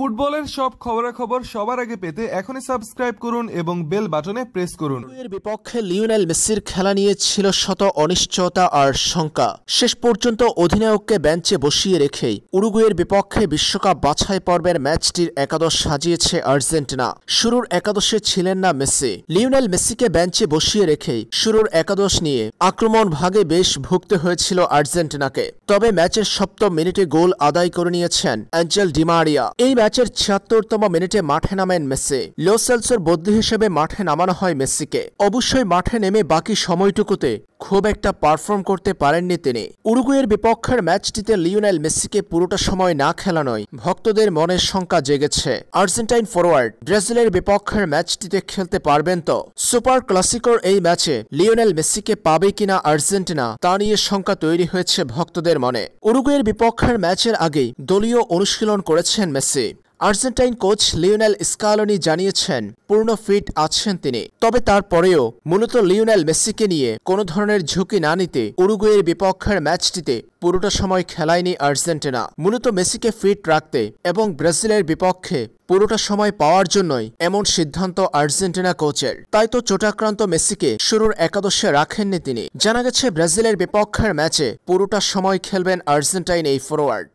ফুটবলের সব খবরাখবর সবার আগে পেতে এখনই সাবস্ক্রাইব করুন এবং বেল বাটনে প্রেস করুন এর বিপক্ষে লিওনেল মেসির খেলা নিয়ে ছিল শত অনিশ্চয়তা আর শঙ্কা শেষ পর্যন্ত অধিনায়ককে বেঞ্চে বসিয়ে রেখেই উরুগুয়ের বিপক্ষে বিশ্বকাপ বাছাই পর্বের ম্যাচটির একাদশ সাজিয়েছে আর্জেন্টিনা শুরুর একাদশে ছিলেন না মেসি লিওনেল মেসিকে বেঞ্চে বসিয়ে রেখেই শুরুর একাদশ নিয়ে আক্রমণ ভাগে বেশ ভুগতে হয়েছিল আর্জেন্টিনাকে তবে ম্যাচের সপ্তম মিনিটে গোল আদায় করে নিয়েছেন অ্যাঞ্জেল ডিমারিয়া এই ম্যাচ ম্যাচের ছিয়াত্তরতম মিনিটে মাঠে নামেন মেসি লোসেলসের বদলি হিসেবে মাঠে নামানো হয় মেসিকে অবশ্যই মাঠে নেমে বাকি সময়টুকুতে খুব একটা পারফর্ম করতে পারেননি তিনি উরুগুয়ের বিপক্ষের ম্যাচটিতে লিওনেল মেসিকে পুরোটা সময় না খেলানোয় ভক্তদের মনে শঙ্কা জেগেছে আর্জেন্টাইন ফরোয়ার্ড ব্রাজিলের বিপক্ষের ম্যাচটিতে খেলতে পারবেন তো সুপার ক্লাসিকোর এই ম্যাচে লিওনেল মেসিকে পাবে কিনা আর্জেন্টিনা তা নিয়ে শঙ্কা তৈরি হয়েছে ভক্তদের মনে উরুগুয়ের বিপক্ষের ম্যাচের আগেই দলীয় অনুশীলন করেছেন Messi Argentine coach Lionel Scaloni জানিয়েছেন পূর্ণ ফিট আছেন তিনি তবে তারপরেও মূলত লিওনেল মেসিকে নিয়ে কোনো ধরনের ঝুঁকি না নিতে উরুগুয়ের বিপক্ষের ম্যাচটিতে পুরোটা সময় খেলায়নি আর্জেন্টিনা মূলত মেসিকে ফিট রাখতে এবং ব্রাজিলের বিপক্ষে পুরোটা সময় পাওয়ার জন্যই এমন সিদ্ধান্ত আর্জেন্টিনা কোচের তাই তো চোটাক্রান্ত মেসিকে শুরুর একাদশে রাখেননি তিনি জানা গেছে ব্রাজিলের বিপক্ষের ম্যাচে পুরোটা সময় খেলবেন আর্জেন্টাইন এই ফরোয়ার্ড